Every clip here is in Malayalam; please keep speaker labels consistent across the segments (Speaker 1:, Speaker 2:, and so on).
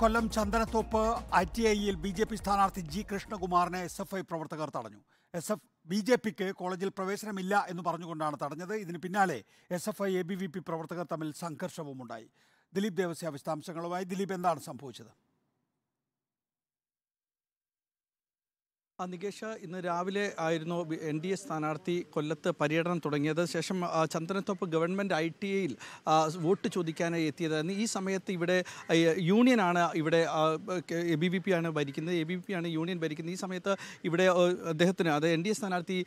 Speaker 1: കൊല്ലം ചന്ദനത്തോപ്പ് ഐ ടി ഐയിൽ ബി ജെ പി സ്ഥാനാർത്ഥി ജി കൃഷ്ണകുമാറിനെ എസ് എഫ് ഐ പ്രവർത്തകർ തടഞ്ഞു എസ് എഫ് ബി ജെ പിക്ക് കോളേജിൽ പ്രവേശനമില്ല എന്ന് പറഞ്ഞുകൊണ്ടാണ് തടഞ്ഞത് ഇതിന് പിന്നാലെ S F I A B V P പ്രവർത്തകർ തമ്മിൽ സംഘർഷവുമുണ്ടായി ദിലീപ് ദേവസ്യ വിശദാംശങ്ങളുമായി ദിലീപ് എന്താണ് സംഭവിച്ചത്
Speaker 2: നികേഷ് ഇന്ന് രാവിലെ ആയിരുന്നു എൻ ഡി എ സ്ഥാനാർത്ഥി കൊല്ലത്ത് പര്യടനം തുടങ്ങിയത് ശേഷം ചന്ദനത്തോപ്പ് ഗവൺമെൻറ് ഐ ടി ഐയിൽ വോട്ട് ചോദിക്കാനായി എത്തിയതായിരുന്നു ഈ സമയത്ത് ഇവിടെ യൂണിയനാണ് ഇവിടെ എ ബി വി പി ആണ് ഭരിക്കുന്നത് എ ബി പി ആണ് യൂണിയൻ ഭരിക്കുന്നത് ഈ സമയത്ത് ഇവിടെ അദ്ദേഹത്തിന് അത് എൻ ഡി എ സ്ഥാനാർത്ഥി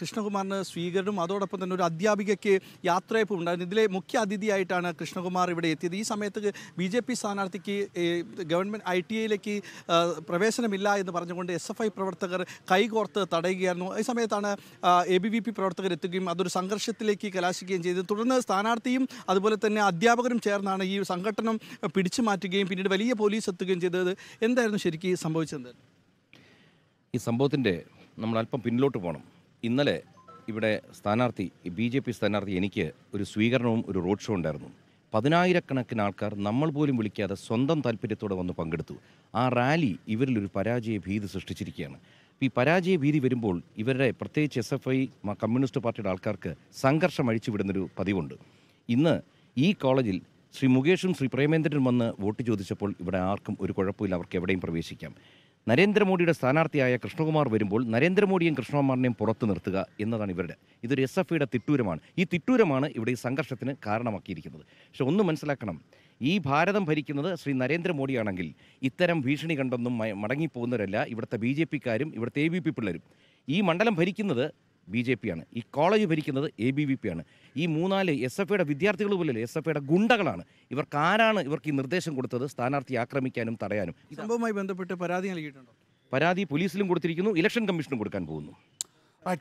Speaker 2: കൃഷ്ണകുമാറിന് സ്വീകരണം അതോടൊപ്പം തന്നെ ഒരു അധ്യാപികയ്ക്ക് യാത്രയപ്പ് ഉണ്ടായിരുന്നു ഇതിലെ മുഖ്യ അതിഥിയായിട്ടാണ് കൃഷ്ണകുമാർ ഇവിടെ എത്തിയത് ഈ സമയത്ത് ബി ജെ പി സ്ഥാനാർത്ഥിക്ക് ഗവൺമെൻറ് ഐ ടി ഐയിലേക്ക് പ്രവേശനമില്ല എന്ന് പറഞ്ഞുകൊണ്ട് എസ് എഫ് ഐ പ്രവർത്തകർ പ്രവർത്തകർ കൈകോർത്ത് തടയുകയായിരുന്നു ഈ സമയത്താണ് എ ബി വി പി പ്രവർത്തകർ എത്തുകയും അതൊരു സംഘർഷത്തിലേക്ക് കലാശിക്കുകയും ചെയ്തു തുടർന്ന് സ്ഥാനാർത്ഥിയും അതുപോലെ തന്നെ അധ്യാപകരും ചേർന്നാണ് ഈ സംഘടനം പിടിച്ചു മാറ്റുകയും പിന്നീട് വലിയ പോലീസ് എത്തുകയും ചെയ്തത് എന്തായിരുന്നു ശരിക്കും സംഭവിച്ചത്
Speaker 3: ഈ സംഭവത്തിൻ്റെ നമ്മൾ അല്പം പിന്നിലോട്ട് പോകണം ഇന്നലെ ഇവിടെ സ്ഥാനാർത്ഥി ബി ജെ പി സ്ഥാനാർത്ഥി എനിക്ക് ഒരു സ്വീകരണവും ഒരു റോഡ് ഷോ ഉണ്ടായിരുന്നു പതിനായിരക്കണക്കിന് ആൾക്കാർ നമ്മൾ പോലും വിളിക്കാതെ സ്വന്തം താല്പര്യത്തോടെ വന്ന് പങ്കെടുത്തു ആ റാലി ഇവരിലൊരു പരാജയ ഭീതി സൃഷ്ടിച്ചിരിക്കുകയാണ് ഈ പരാജയ ഭീതി വരുമ്പോൾ ഇവരുടെ പ്രത്യേകിച്ച് എസ് എഫ് ഐ കമ്മ്യൂണിസ്റ്റ് പാർട്ടിയുടെ ആൾക്കാർക്ക് സംഘർഷം അഴിച്ചുവിടുന്നൊരു പതിവുണ്ട് ഇന്ന് ഈ കോളേജിൽ ശ്രീ മുകേഷും ശ്രീ പ്രേമേന്ദ്രനും വന്ന് വോട്ട് ചോദിച്ചപ്പോൾ ഇവിടെ ആർക്കും ഒരു കുഴപ്പമില്ല അവർക്ക് എവിടെയും പ്രവേശിക്കാം നരേന്ദ്രമോദിയുടെ സ്ഥാനാർത്ഥിയായ കൃഷ്ണകുമാർ വരുമ്പോൾ നരേന്ദ്രമോദിയും കൃഷ്ണകുമാറിനെയും പുറത്തു നിർത്തുക എന്നതാണ് ഇവരുടെ ഇതൊരു എസ് എഫ് ഐയുടെ തിട്ടൂരമാണ് ഈ തിട്ടൂരമാണ് ഇവിടെ ഈ സംഘർഷത്തിന് കാരണമാക്കിയിരിക്കുന്നത് പക്ഷെ ഒന്ന് മനസ്സിലാക്കണം ഈ ഭാരതം ഭരിക്കുന്നത് ശ്രീ നരേന്ദ്രമോദിയാണെങ്കിൽ ഇത്തരം ഭീഷണി കണ്ടൊന്നും മടങ്ങിപ്പോകുന്നവരല്ല ഇവിടുത്തെ ബി ജെ പിക്കാരും ഇവിടുത്തെ എ ബി പി പിള്ളേരും ഈ മണ്ഡലം ഭരിക്കുന്നത് ബി ജെ ആണ് ഈ കോളേജ് ഭരിക്കുന്നത് എ ബി വി പി ആണ് ഈ മൂന്നാല് എസ് എഫ് ഐയുടെ വിദ്യാർത്ഥികൾ പോലല്ലേ എസ് എഫ് ഐയുടെ ഗുണ്ടകളാണ് ഇവർക്ക് ആരാണ് ഇവർക്ക് ഈ നിർദ്ദേശം കൊടുത്തത് സ്ഥാനാർത്ഥി ആക്രമിക്കാനും തടയാനും
Speaker 2: സംഭവവുമായി ബന്ധപ്പെട്ട് പരാതി നൽകിയിട്ടുണ്ടോ
Speaker 3: പരാതി പോലീസിലും കൊടുത്തിരിക്കുന്നു ഇലക്ഷൻ കമ്മീഷനും കൊടുക്കാൻ പോകുന്നു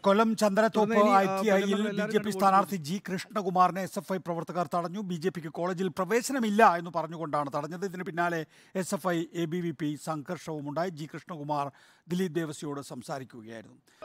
Speaker 1: കൊല്ലം ചന്ദ്രത്തോപ്പ് ഐ ടി ഐയിൽ ബി ജെ പി സ്ഥാനാർത്ഥി
Speaker 2: ജി കൃഷ്ണകുമാറിനെ
Speaker 1: എസ് എഫ് ഐ പ്രവർത്തകർ തടഞ്ഞു ബി ജെ പിക്ക് കോളേജിൽ പ്രവേശനമില്ല എന്ന് പറഞ്ഞുകൊണ്ടാണ് തടഞ്ഞത് ഇതിന് പിന്നാലെ S F I A B V P സംഘർഷവും ഉണ്ടായി ജി കൃഷ്ണകുമാർ ദിലീപ് ദേവസിയോട് സംസാരിക്കുകയായിരുന്നു